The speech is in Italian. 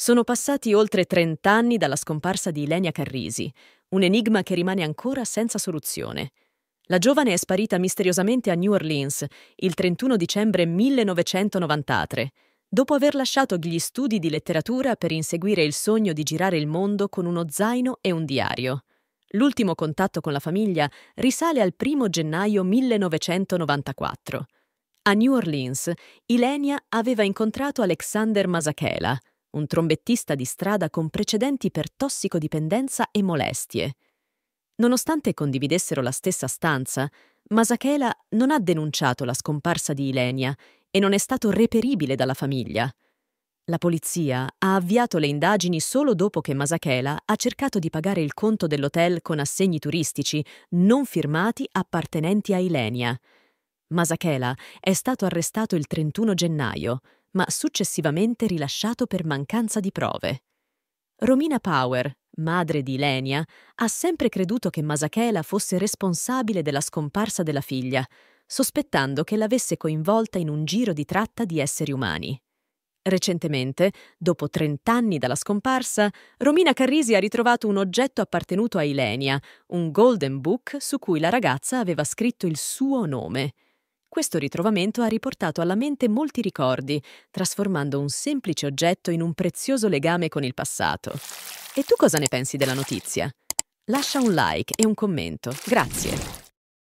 Sono passati oltre 30 anni dalla scomparsa di Ilenia Carrisi, un enigma che rimane ancora senza soluzione. La giovane è sparita misteriosamente a New Orleans il 31 dicembre 1993, dopo aver lasciato gli studi di letteratura per inseguire il sogno di girare il mondo con uno zaino e un diario. L'ultimo contatto con la famiglia risale al 1 gennaio 1994. A New Orleans, Ilenia aveva incontrato Alexander Masachela, un trombettista di strada con precedenti per tossicodipendenza e molestie. Nonostante condividessero la stessa stanza, Masachela non ha denunciato la scomparsa di Ilenia e non è stato reperibile dalla famiglia. La polizia ha avviato le indagini solo dopo che Masachela ha cercato di pagare il conto dell'hotel con assegni turistici non firmati appartenenti a Ilenia. Masachela è stato arrestato il 31 gennaio ma successivamente rilasciato per mancanza di prove. Romina Power, madre di Ilenia, ha sempre creduto che Masachela fosse responsabile della scomparsa della figlia, sospettando che l'avesse coinvolta in un giro di tratta di esseri umani. Recentemente, dopo 30 anni dalla scomparsa, Romina Carrisi ha ritrovato un oggetto appartenuto a Ilenia, un golden book su cui la ragazza aveva scritto il suo nome. Questo ritrovamento ha riportato alla mente molti ricordi, trasformando un semplice oggetto in un prezioso legame con il passato. E tu cosa ne pensi della notizia? Lascia un like e un commento. Grazie.